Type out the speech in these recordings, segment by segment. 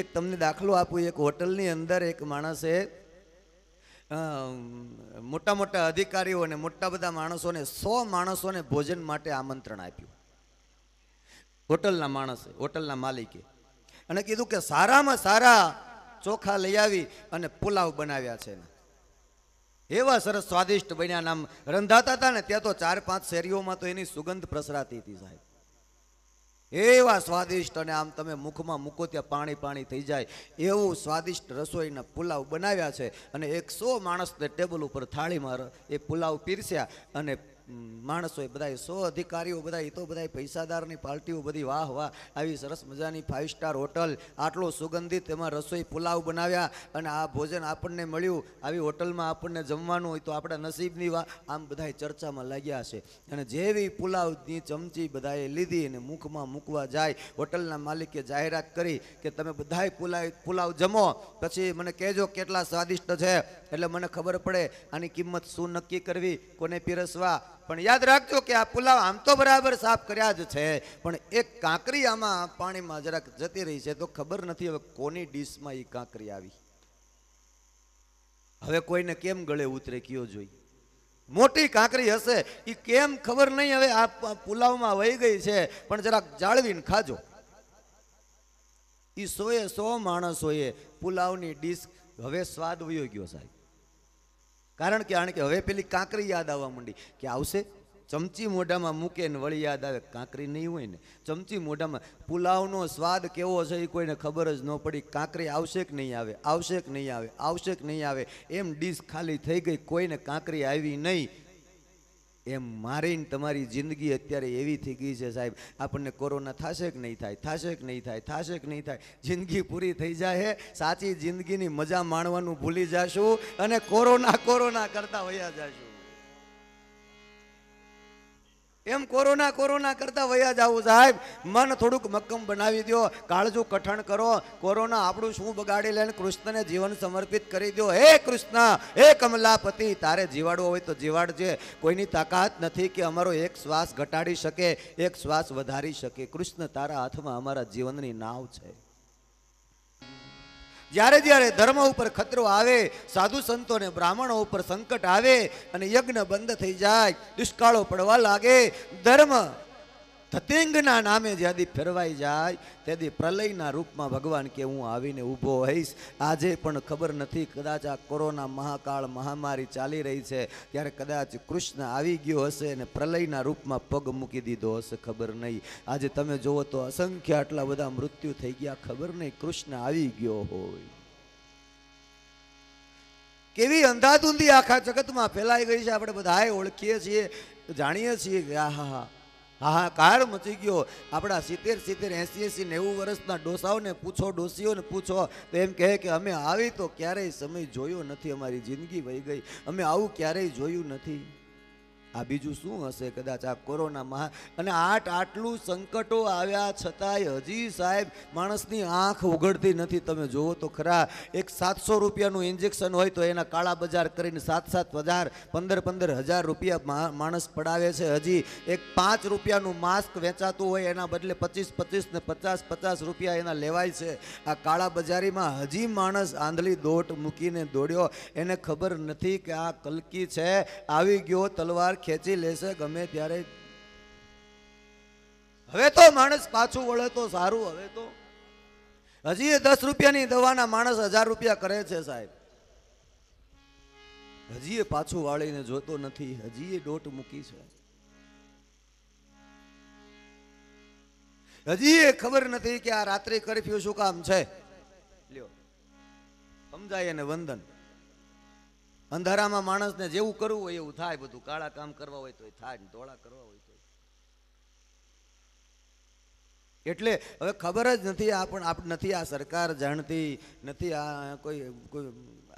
એક તમને દાખલો આપું એક હોટલની અંદર એક માણસે મોટા મોટા અધિકારીઓને મોટા બધા માણસોને સો માણસોને ભોજન માટે આમંત્રણ આપ્યું હોટલના માણસે હોટલના માલિકે અને કીધું કે સારામાં સારા ચોખા લઈ આવી અને પુલાવ બનાવ્યા છે એના એવા સરસ સ્વાદિષ્ટ બન્યા નામ રંધાતા હતા ને ત્યાં તો ચાર પાંચ શેરીઓમાં તો એની સુગંધ પ્રસરાતી હતી સાહેબ એવા સ્વાદિષ્ટ અને આમ તમે મુખમાં મૂકો ત્યાં પાણી પાણી થઈ જાય એવું સ્વાદિષ્ટ રસોઈના પુલાવ બનાવ્યા છે અને એકસો માણસને ટેબલ ઉપર થાળીમાં એ પુલાવ પીરસ્યા અને માણસો બધા સો અધિકારીઓ બધા એ તો બધા પૈસાદારની પાર્ટીઓ બધી વાહ વાહ આવી સરસ મજાની ફાઇવ સ્ટાર હોટલ આટલો સુગંધિત એમાં રસોઈ પુલાવ બનાવ્યા અને આ ભોજન આપણને મળ્યું આવી હોટલમાં આપણને જમવાનું હોય તો આપણા નસીબની વાહ આમ બધાય ચર્ચામાં લાગ્યા છે અને જેવી પુલાવની ચમચી બધાએ લીધી અને મુખમાં મૂકવા જાય હોટલના માલિકે જાહેરાત કરી કે તમે બધાય પુલાવ પુલાવ જમો પછી મને કહેજો કેટલા સ્વાદિષ્ટ છે એટલે મને ખબર પડે આની કિંમત શું નક્કી કરવી કોને પીરસવા પણ યાદ રાખજો કે આ પુલાવ આમ તો બરાબર સાફ કર્યા જ છે પણ એક કાંકરી આમાં પાણીમાં જરાક જતી રહી છે તો ખબર નથી હવે કોની ડીશમાં એ કાંકરી આવી હવે કોઈને કેમ ગળે ઉતરે કયો જોઈ મોટી કાંકરી હશે એ કેમ ખબર નહીં હવે આ પુલાવમાં વહી ગઈ છે પણ જરાક જાળવીને ખાજો એ સોએ સો માણસોએ પુલાવની ડીશ હવે સ્વાદ વયો ગયો સાહેબ કારણ કે આણે કે હવે પેલી કાંકરી યાદ આવવા માંડી કે આવશે ચમચી મોઢામાં મૂકે ને વળી યાદ આવે કાંકરી નહીં હોય ને ચમચી મોઢામાં પુલાવનો સ્વાદ કેવો છે એ કોઈને ખબર જ ન પડી કાંકરી આવશે કે નહીં આવે આવશે કે નહીં આવે આવશે કે નહીં આવે એમ ડીશ ખાલી થઈ ગઈ કોઈને કાંકરી આવી નહીં એમ મારીને તમારી જિંદગી અત્યારે એવી થઈ ગઈ છે સાહેબ આપણને કોરોના થશે કે નહીં થાય થશે કે નહીં થાય થશે કે નહીં થાય જિંદગી પૂરી થઈ જાય સાચી જિંદગીની મજા માણવાનું ભૂલી જશું અને કોરોના કોરોના કરતા વયા જશું એમ કોરોના કોરોના કરતા વયા જવું સાહેબ મન થોડુંક મક્કમ બનાવી દો કાળજું કઠણ કરો કોરોના આપણું શું બગાડી લઈને કૃષ્ણને જીવન સમર્પિત કરી દો હે કૃષ્ણ હે કમલાપતિ તારે જીવાડવો હોય તો જીવાડજે કોઈની તાકાત નથી કે અમારો એક શ્વાસ ઘટાડી શકે એક શ્વાસ વધારી શકે કૃષ્ણ તારા હાથમાં અમારા જીવનની નાવ છે જ્યારે જ્યારે ધર્મ ઉપર ખતરો આવે સાધુ સંતોને બ્રાહ્મણો ઉપર સંકટ આવે અને યજ્ઞ બંધ થઈ જાય દુષ્કાળો પડવા લાગે ધર્મ ધતેંગના નામે જ્યાંથી ફેરવાઈ જાય ત્યાંથી પ્રલયના રૂપમાં ભગવાન કે હું આવીને ઊભો હોઈશ આજે પણ ખબર નથી કદાચ આ કોરોના મહાકાળ મહામારી ચાલી રહી છે ત્યારે કદાચ કૃષ્ણ આવી ગયો હશે અને પ્રલયના રૂપમાં પગ મૂકી દીધો હશે ખબર નહીં આજે તમે જુઓ તો અસંખ્ય આટલા બધા મૃત્યુ થઈ ગયા ખબર નહીં કૃષ્ણ આવી ગયો હોય કેવી અંધાધૂંધી આખા જગતમાં ફેલાઈ ગઈ છે આપણે બધાએ ઓળખીએ છીએ જાણીએ છીએ કે આ હા હા હાહાકાર મચી ગયો આપણા સિત્તેર સિત્તેર એસી એસી નેવું વર્ષના ડોસાઓને પૂછો ડોસીઓને પૂછો તો એમ કહે કે અમે આવી તો ક્યારેય સમય જોયો નથી અમારી જિંદગી વહી ગઈ અમે આવું ક્યારેય જોયું નથી આ બીજું શું હશે કદાચ આ કોરોનામાં અને આઠ આટલું સંકટો આવ્યા છતાંય હજી સાહેબ માણસની આંખ ઉઘડતી નથી તમે જુઓ તો ખરા એક સાતસો રૂપિયાનું ઇન્જેક્શન હોય તો એના કાળા બજાર કરીને સાત સાત હજાર પંદર પંદર હજાર રૂપિયા માણસ પડાવે છે હજી એક પાંચ રૂપિયાનું માસ્ક વેચાતું હોય એના બદલે પચીસ પચીસ ને પચાસ પચાસ રૂપિયા એના લેવાય છે આ કાળા બજારીમાં હજી માણસ આંધળી દોટ મૂકીને દોડ્યો એને ખબર નથી કે આ કલકી છે આવી ગયો તલવાર ખેંચી લેશે ગમે ત્યારે હવે તો માણસ પાછું વળે તો સારું હવે તો હજી એ દસ રૂપિયાની દવાના માણસ હજાર રૂપિયા કરે છે સાહેબ હજી એ પાછું વાળીને જોતો નથી હજી એ ડોટ મૂકી છે હજી એ ખબર નથી કે આ રાત્રે કરફ્યુ શું કામ છે લ્યો સમજાય એને વંદન અંધારામાં માણસને જેવું કરવું હોય એવું થાય બધું કાળા કામ કરવા હોય તો થાય ને ધોળા કરવા હોય તો એટલે હવે ખબર જ નથી આ પણ આપ નથી આ સરકાર જાણતી નથી આ કોઈ કોઈ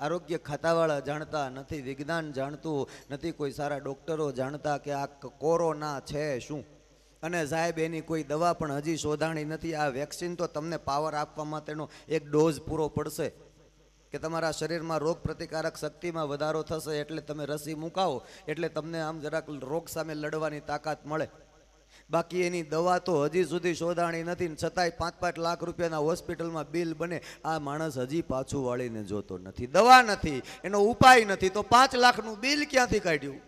આરોગ્ય ખાતાવાળા જાણતા નથી વિજ્ઞાન જાણતું નથી કોઈ સારા ડૉક્ટરો જાણતા કે આ કોરોના છે શું અને સાહેબ એની કોઈ દવા પણ હજી શોધાણી નથી આ વેક્સિન તો તમને પાવર આપવામાં તેનો એક ડોઝ પૂરો પડશે કે તમારા શરીરમાં રોગ પ્રતિકારક શક્તિમાં વધારો થશે એટલે તમે રસી મુકાવો એટલે તમને આમ જરાક રોગ સામે લડવાની તાકાત મળે બાકી એની દવા તો હજી સુધી શોધાણી નથી છતાંય પાંચ પાંચ લાખ રૂપિયાના હોસ્પિટલમાં બિલ બને આ માણસ હજી પાછું વાળીને જોતો નથી દવા નથી એનો ઉપાય નથી તો પાંચ લાખનું બિલ ક્યાંથી કાઢ્યું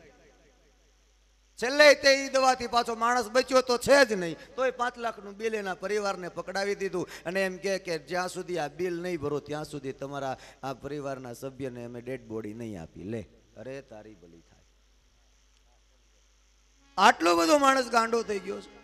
છેલ્લે તે એ દવાથી પાછો માણસ બચ્યો તો છે જ નહીં તોય પાંચ લાખનું બિલ એના પરિવારને પકડાવી દીધું અને એમ કહે કે જ્યાં સુધી આ બિલ નહીં ભરો ત્યાં સુધી તમારા આ પરિવારના સભ્યને અમે ડેડ બોડી નહીં આપી લે અરે તારી બલી થાય આટલો બધો માણસ ગાંડો થઈ ગયો છે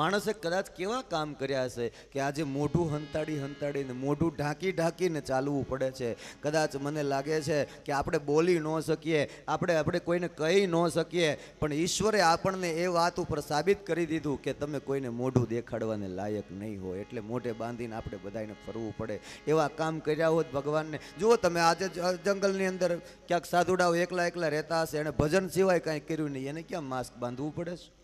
માણસે કદાચ કેવા કામ કર્યા હશે કે આજે મોઢું હંતાડી હંતાડીને મોઢું ઢાંકી ઢાંકીને ચાલવું પડે છે કદાચ મને લાગે છે કે આપણે બોલી ન શકીએ આપણે આપણે કોઈને કહી ન શકીએ પણ ઈશ્વરે આપણને એ વાત ઉપર સાબિત કરી દીધું કે તમે કોઈને મોઢું દેખાડવાને લાયક નહીં હોય એટલે મોઢે બાંધીને આપણે બધાને ફરવું પડે એવા કામ કર્યા હોત ભગવાનને જુઓ તમે આજે જંગલની અંદર ક્યાંક સાધુડાઓ એકલા એકલા રહેતા હશે એણે ભજન સિવાય કાંઈ કર્યું નહીં એને ક્યાં માસ્ક બાંધવું પડે છે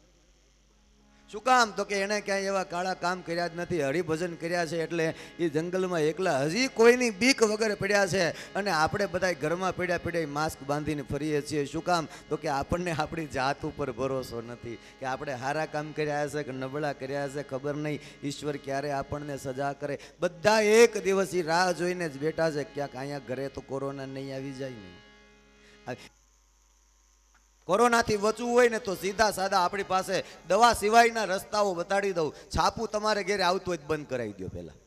શું કામ તો કે એણે ક્યાંય એવા કાળા કામ કર્યા જ નથી હરિભજન કર્યા છે એટલે એ જંગલમાં એકલા હજી કોઈની બીક વગર પડ્યા છે અને આપણે બધા ઘરમાં પડ્યા પડ્યા માસ્ક બાંધીને ફરીએ છીએ શું કામ તો કે આપણને આપણી જાત ઉપર ભરોસો નથી કે આપણે સારા કામ કર્યા હશે કે નબળા કર્યા હશે ખબર નહીં ઈશ્વર ક્યારે આપણને સજા કરે બધા એક દિવસ એ રાહ જોઈને જ બેઠા છે ક્યાંક અહીંયા ઘરે તો કોરોના નહીં આવી જાય નહીં કોરોનાથી વચવું હોય ને તો સીધા સાદા આપણી પાસે દવા સિવાયના રસ્તાઓ બતાડી દઉં છાપું તમારે ઘેરે આવતું હોય બંધ કરાવી દો પહેલાં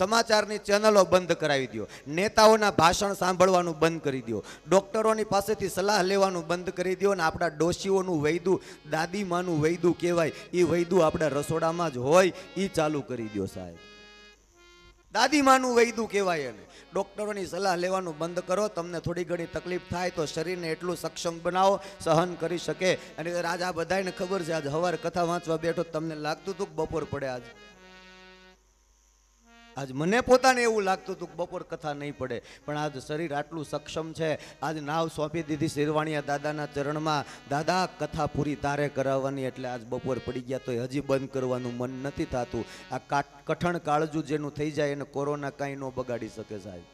સમાચારની ચેનલો બંધ કરાવી દો નેતાઓના ભાષણ સાંભળવાનું બંધ કરી દો ડૉક્ટરોની પાસેથી સલાહ લેવાનું બંધ કરી દો અને આપણા ડોશીઓનું વૈદું દાદીમાનું વૈદું કહેવાય એ વૈદું આપણા રસોડામાં જ હોય એ ચાલુ કરી દો સાહેબ દાદીમાનું વૈદું કહેવાય એને ડૉક્ટરોની સલાહ લેવાનું બંધ કરો તમને થોડી ઘણી તકલીફ થાય તો શરીરને એટલું સક્ષમ બનાવો સહન કરી શકે અને રાજા આ બધાને ખબર છે આજ હવાર કથા વાંચવા બેઠો તમને લાગતું હતું કે બપોર પડે આજ આજ મને પોતાને એવું લાગતું હતું કે બપોર કથા નહીં પડે પણ આજ શરીર આટલું સક્ષમ છે આજ નાવ સોંપી દીધી શેરવાણીયા દાદાના ચરણમાં દાદા કથા પૂરી તારે કરાવવાની એટલે આજ બપોર પડી ગયા તો હજી બંધ કરવાનું મન નથી થતું આ કઠણ કાળજું જેનું થઈ જાય એને કોરોના કાંઈ ન બગાડી શકે સાહેબ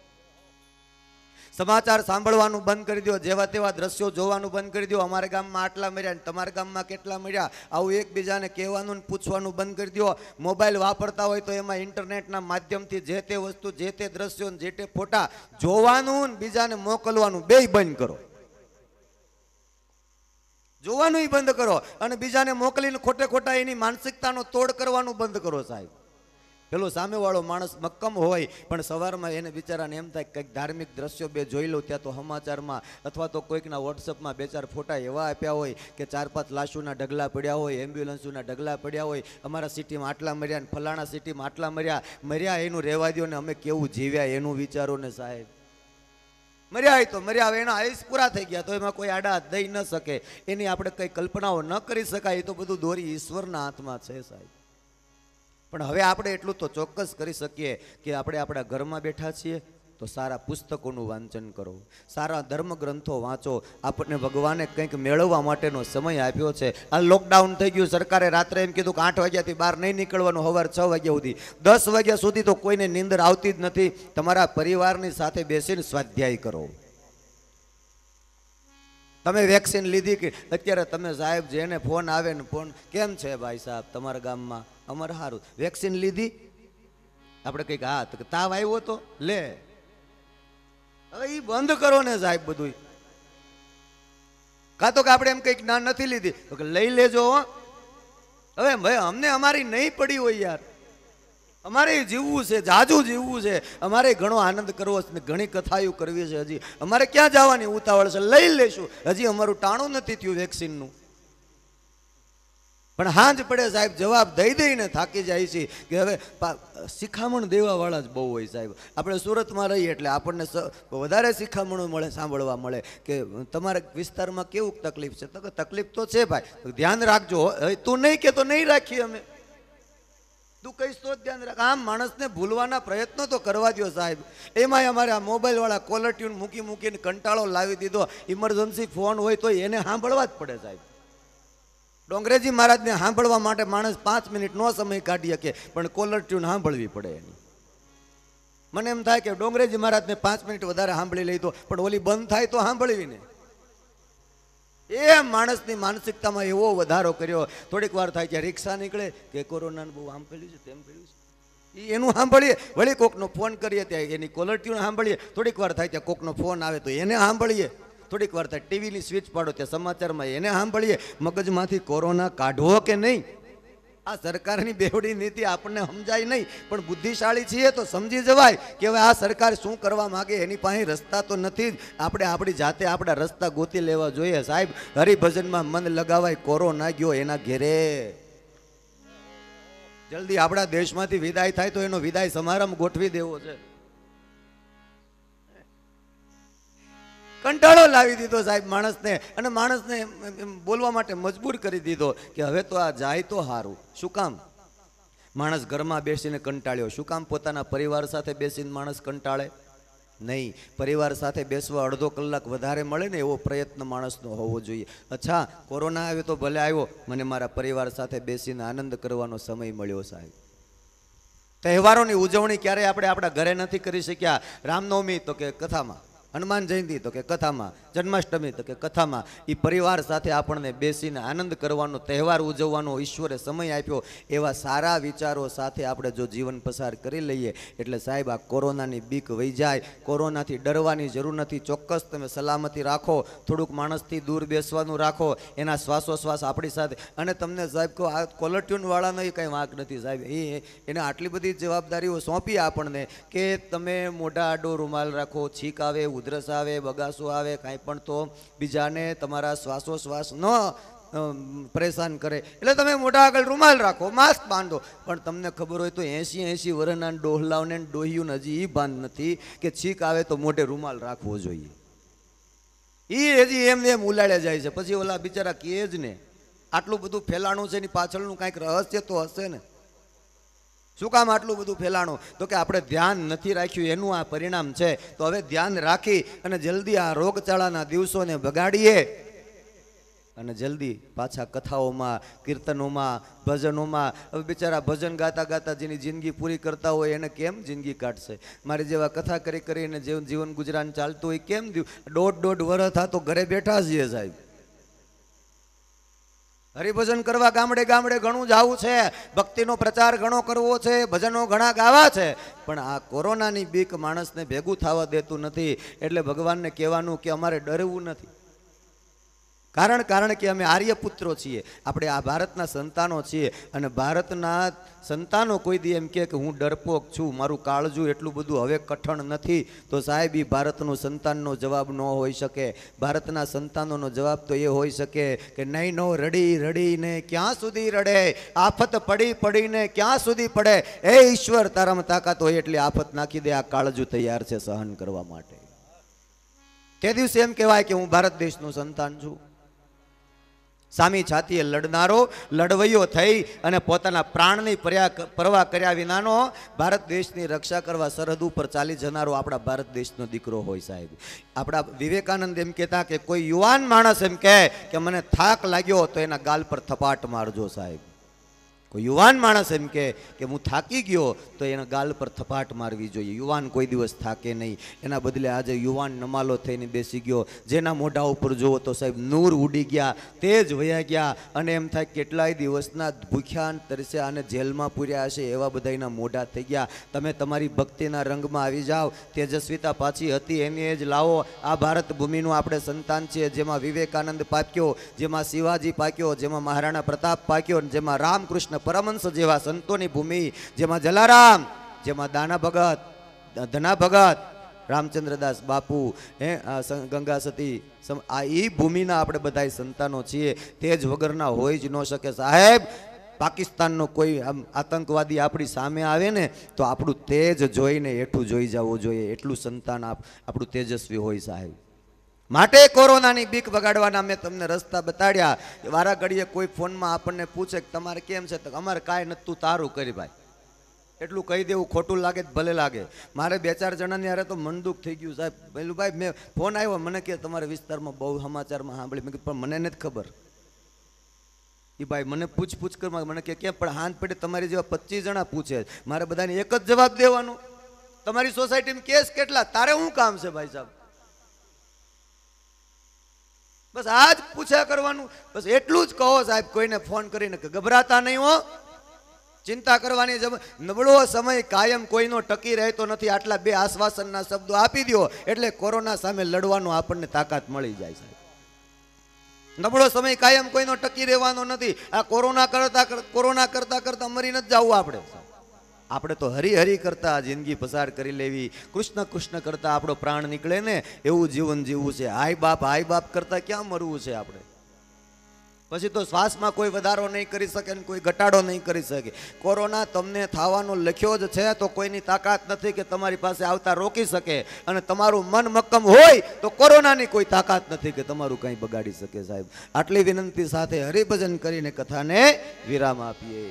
સમાચાર સાંભળવાનું બંધ કરી દો જેવા તેવા દ્રશ્યો જોવાનું બંધ કરી દો અમારા ગામમાં આટલા મળ્યા ને તમારા ગામમાં કેટલા મળ્યા આવું એકબીજાને કહેવાનું ને પૂછવાનું બંધ કરી દો મોબાઈલ વાપરતા હોય તો એમાં ઇન્ટરનેટના માધ્યમથી જે તે વસ્તુ જે તે દ્રશ્યો જે તે ફોટા જોવાનું ને બીજાને મોકલવાનું બે બંધ કરો જોવાનું બંધ કરો અને બીજાને મોકલીને ખોટે ખોટા એની માનસિકતાનો તોડ કરવાનું બંધ કરો સાહેબ પેલો સામેવાળો માણસ મક્કમ હોય પણ સવારમાં એને બિચારાને એમ થાય કંઈક ધાર્મિક દ્રશ્યો બે જોઈ લઉં ત્યાં તો સમાચારમાં અથવા તો કોઈકના વોટ્સઅપમાં બે ચાર ફોટા એવા આપ્યા હોય કે ચાર પાંચ લાશુના ઢગલા પડ્યા હોય એમ્બ્યુલન્સના ઢગલા પડ્યા હોય અમારા સિટીમાં આટલા મર્યા ને ફલાણા સિટીમાં આટલા મર્યા મર્યા એનું રહેવા દો ને અમે કેવું જીવ્યા એનું વિચારો ને સાહેબ મર્યા તો મર્યા એના આયુષ પૂરા થઈ ગયા તો એમાં કોઈ આડા દઈ ન શકે એની આપણે કંઈ કલ્પનાઓ ન કરી શકાય એ તો બધું દોરી ઈશ્વરના હાથમાં છે સાહેબ પણ હવે આપણે એટલું તો ચોક્કસ કરી શકીએ કે આપણે આપણા ઘરમાં બેઠા છીએ તો સારા પુસ્તકોનું વાંચન કરો સારા ધર્મગ્રંથો વાંચો આપણને ભગવાને કંઈક મેળવવા માટેનો સમય આપ્યો છે આ લોકડાઉન થઈ ગયું સરકારે રાત્રે એમ કીધું કે આઠ વાગ્યાથી બહાર નહીં નીકળવાનું સવાર છ વાગ્યા સુધી દસ વાગ્યા સુધી તો કોઈને નીંદર આવતી જ નથી તમારા પરિવારની સાથે બેસીને સ્વાધ્યાય કરો તમે વેક્સિન લીધી કે અત્યારે તમે સાહેબ જેને ફોન આવે ને ફોન કેમ છે ભાઈ સાહેબ તમારા ગામમાં અમારે સારું વેક્સિન લીધી આપણે કંઈક હા તો તાવ આવ્યો તો લે હવે એ બંધ કરો ને સાહેબ બધું કાં તો કે આપણે એમ કંઈક ના નથી લીધી તો કે લઈ લેજો હવે ભાઈ અમને અમારી નહીં પડી હોય યાર અમારે જીવવું છે જાજુ જીવવું છે અમારે ઘણો આનંદ કરવો છે ઘણી કથાયું કરવી છે હજી અમારે ક્યાં જવાની ઉતાવળ છે લઈ લેશું હજી અમારું ટાણું નથી થયું વેક્સિનનું પણ હાંજ પડે સાહેબ જવાબ દઈ દઈને થાકી જાય છે કે હવે શિખામણ દેવાવાળા જ બહુ હોય સાહેબ આપણે સુરતમાં રહીએ એટલે આપણને વધારે શિખામણો મળે સાંભળવા મળે કે તમારા વિસ્તારમાં કેવું તકલીફ છે તો તકલીફ તો છે ભાઈ ધ્યાન રાખજો તું નહીં કે તો નહીં રાખીએ અમે તું કહીશ તો ધ્યાન રાખ આમ માણસને ભૂલવાના પ્રયત્નો તો કરવા દો સાહેબ એમાંય અમારે આ મોબાઈલવાળા કોલર ટ્યુન મૂકી મૂકીને કંટાળો લાવી દીધો ઇમરજન્સી ફોન હોય તો એને સાંભળવા જ પડે સાહેબ ડોંગરેજી મહારાજને સાંભળવા માટે માણસ પાંચ મિનિટ નો સમય કાઢી શકે પણ કોલર ટ્યુન સાંભળવી પડે એની મને એમ થાય કે ડોંગરેજી મહારાજને પાંચ મિનિટ વધારે સાંભળી લઈ તો પણ ઓલી બંધ થાય તો સાંભળવી ને એ માણસની માનસિકતામાં એવો વધારો કર્યો થોડીક વાર થાય કે રિક્ષા નીકળે કે કોરોનાને બહુ આમ પેલું છે તેમ પેલું છે એ એનું સાંભળીએ વળી કોકનો ફોન કરીએ ત્યાં એની કોલર ટ્યુન સાંભળીએ થોડીક વાર થાય ત્યાં કોકનો ફોન આવે તો એને સાંભળીએ થોડીક વાર થાય ટીવીની સ્વિચ પાડો ત્યાં સમાચારમાં એને સાંભળીએ મગજમાંથી કોરોના કાઢવો કે નહીં આ સરકારની બેવડી નીતિ આપણને સમજાય નહીં પણ બુદ્ધિશાળી છીએ તો સમજી જવાય કે હવે આ સરકાર શું કરવા માગે એની પાસે રસ્તા તો નથી જ આપણે આપણી જાતે આપણા રસ્તા ગોતી લેવા જોઈએ સાહેબ હરિભજનમાં મન લગાવાય કોરોના ગયો એના ઘેરે જલ્દી આપણા દેશમાંથી વિદાય થાય તો એનો વિદાય સમારંભ ગોઠવી દેવો છે કંટાળો લાવી દીધો સાહેબ માણસને અને માણસને બોલવા માટે મજબૂર કરી દીધો કે હવે તો આ જાય તો સારું શું કામ માણસ ઘરમાં બેસીને કંટાળ્યો શું કામ પોતાના પરિવાર સાથે બેસીને માણસ કંટાળે નહીં પરિવાર સાથે બેસવા અડધો કલાક વધારે મળે ને એવો પ્રયત્ન માણસનો હોવો જોઈએ અચ્છા કોરોના આવ્યો તો ભલે આવ્યો મને મારા પરિવાર સાથે બેસીને આનંદ કરવાનો સમય મળ્યો સાહેબ તહેવારોની ઉજવણી ક્યારેય આપણે આપણા ઘરે નથી કરી શક્યા રામનવમી તો કે કથામાં હનુમાન જયંતિ તો કે કથામાં જન્માષ્ટમી તો કે કથામાં એ પરિવાર સાથે આપણને બેસીને આનંદ કરવાનો તહેવાર ઉજવવાનો ઈશ્વરે સમય આપ્યો એવા સારા વિચારો સાથે આપણે જો જીવન પસાર કરી લઈએ એટલે સાહેબ આ કોરોનાની બીક વહી જાય કોરોનાથી ડરવાની જરૂર નથી ચોક્કસ તમે સલામતી રાખો થોડુંક માણસથી દૂર બેસવાનું રાખો એના શ્વાસોશ્વાસ આપણી સાથે અને તમને સાહેબ કહો આ કોલરટ્યુનવાળાનો એ કંઈ વાંક નથી સાહેબ એ એને આટલી બધી જવાબદારીઓ સોંપી આપણને કે તમે મોઢા આડો રૂમાલ રાખો છીંક આવે એવું ઉધરસ આવે બગાસો આવે કાંઈ પણ તો બીજાને તમારા શ્વાસોશ્વાસ ન પરેશાન કરે એટલે તમે મોટા આગળ રૂમાલ રાખો માસ્ક બાંધો પણ તમને ખબર હોય તો એંસી એંસી વરના ડોહલાઓને ડોહ્યું હજી એ બાંધ નથી કે છીક આવે તો મોટે રૂમાલ રાખવો જોઈએ એ હજી એમને એમ ઉલાડ્યા જાય છે પછી ઓલા બિચારા કે જ ને આટલું બધું ફેલાણું છે એની પાછળનું કાંઈક રહસ્ય તો હશે ને શું કામ આટલું બધું ફેલાણું તો કે આપણે ધ્યાન નથી રાખ્યું એનું આ પરિણામ છે તો હવે ધ્યાન રાખી અને જલ્દી આ રોગચાળાના દિવસોને ભગાડીએ અને જલ્દી પાછા કથાઓમાં કીર્તનોમાં ભજનોમાં હવે બિચારા ભજન ગાતા ગાતા જેની જિંદગી પૂરી કરતા હોય એને કેમ જિંદગી કાઢશે મારી જેવા કથા કરી કરીને જીવન જીવન ગુજરાન ચાલતું હોય કેમ દોઢ દોઢ વર્ષ તો ઘરે બેઠા જ સાહેબ હરિભજન કરવા ગામડે ગામડે ઘણું જવું છે ભક્તિનો પ્રચાર ઘણો કરવો છે ભજનો ઘણા ગાવા છે પણ આ કોરોનાની બીક માણસને ભેગું થવા દેતું નથી એટલે ભગવાનને કહેવાનું કે અમારે ડરવું નથી કારણ કારણ કે અમે આર્યપુત્રો છીએ આપણે આ ભારતના સંતાનો છીએ અને ભારતના સંતાનો કોઈ દી એમ કે હું ડરપોક છું મારું કાળજું એટલું બધું હવે કઠણ નથી તો સાહેબ એ ભારતનું સંતાનનો જવાબ ન હોઈ શકે ભારતના સંતાનોનો જવાબ તો એ હોઈ શકે કે નહીં નો રડી રડીને ક્યાં સુધી રડે આફત પડી પડીને ક્યાં સુધી પડે એ ઈશ્વર તારામાં તાકાત હોય એટલે આફત નાખી દે આ કાળજું તૈયાર છે સહન કરવા માટે તે દિવસે એમ કહેવાય કે હું ભારત દેશનું સંતાન છું સામી છાતીએ લડનારો લડવૈયો થઈ અને પોતાના પ્રાણની પર્યા પરવા કર્યા વિનાનો ભારત દેશની રક્ષા કરવા સરહદ ઉપર ચાલી જનારો આપણા ભારત દેશનો દીકરો હોય સાહેબ આપણા વિવેકાનંદ એમ કહેતા કે કોઈ યુવાન માણસ એમ કહે કે મને થાક લાગ્યો તો એના ગાલ પર થપાટ મારજો સાહેબ કોઈ યુવાન માણસ એમ કે કે હું થાકી ગયો તો એના ગાલ પર થપાટ મારવી જોઈએ યુવાન કોઈ દિવસ થાકે નહીં એના બદલે આજે યુવાન નમાલો થઈને બેસી ગયો જેના મોઢા ઉપર જુઓ તો સાહેબ નૂર ઉડી ગયા તે જ વયા ગયા અને એમ થાય કેટલાય દિવસના ભૂખ્યા તરસ્યા અને જેલમાં પૂર્યા હશે એવા બધા એના મોઢા થઈ ગયા તમે તમારી ભક્તિના રંગમાં આવી જાઓ તેજસ્વીતા પાછી હતી એની એ જ લાવો આ ભારત ભૂમિનું આપણે સંતાન છીએ જેમાં વિવેકાનંદ પાક્યો જેમાં શિવાજી પાક્યો જેમાં મહારાણા પ્રતાપ પાક્યો અને જેમાં રામકૃષ્ણ અને જેવા સંતોની ભૂમિ જેમાં જલારામ જેમાં દાના ભગત ધના ભગત રામચંદ્રદાસ બાપુ હે ગંગા સતી આ એ ભૂમિના આપણે બધા સંતાનો છીએ તે જ વગરના હોય જ ન શકે સાહેબ પાકિસ્તાનનો કોઈ આમ આતંકવાદી આપણી સામે આવે ને તો આપણું તેજ જોઈને એઠું જોઈ જવું જોઈએ એટલું સંતાન આપણું તેજસ્વી હોય સાહેબ માટે કોરોનાની બીક વગાડવાના મેં તમને રસ્તા બતાડ્યા વારા ઘડીએ કોઈ ફોનમાં આપણને પૂછે કે તમારે કેમ છે તો અમારે કાંઈ નહોતું તારું કરી ભાઈ એટલું કહી દેવું ખોટું લાગે ભલે લાગે મારે બે ચાર જણાની અરે તો મન દુઃખ થઈ ગયું સાહેબ પેલું ભાઈ મેં ફોન આવ્યો મને કે તમારા વિસ્તારમાં બહુ સમાચારમાં સાંભળી મેં પણ મને નથી ખબર એ ભાઈ મને પૂછ પૂછ કરવા મને કે કેમ પણ હાથ પડે તમારી જેવા પચીસ જણા પૂછે મારે બધાને એક જ જવાબ દેવાનો તમારી સોસાયટીમાં કેસ કેટલા તારે શું કામ છે ભાઈ સાહેબ બસ આજ પૂછ્યા કરવાનું બસ એટલું જ કહો સાહેબ કોઈને ફોન કરીને ગભરાતા નહીં હો ચિંતા કરવાની જબ નબળો સમય કાયમ કોઈનો ટકી રહેતો નથી આટલા બે આશ્વાસનના શબ્દો આપી દો એટલે કોરોના સામે લડવાનું આપણને તાકાત મળી જાય સાહેબ નબળો સમય કાયમ કોઈનો ટકી રહેવાનો નથી આ કોરોના કરતા કોરોના કરતા કરતા મરી નથી જવું આપણે આપણે તો હરિહરિ કરતા જિંદગી પસાર કરી લેવી કૃષ્ણ કૃષ્ણ કરતા આપણો પ્રાણ નીકળે ને એવું જીવન જીવવું છે આઈ બાપ આઈ બાપ કરતા ક્યાં મરવું છે આપણે પછી તો શ્વાસમાં કોઈ વધારો નહીં કરી શકે ને કોઈ ઘટાડો નહીં કરી શકે કોરોના તમને થવાનો લખ્યો જ છે તો કોઈની તાકાત નથી કે તમારી પાસે આવતા રોકી શકે અને તમારું મન મક્કમ હોય તો કોરોનાની કોઈ તાકાત નથી કે તમારું કંઈ બગાડી શકે સાહેબ આટલી વિનંતી સાથે હરિભજન કરીને કથાને વિરામ આપીએ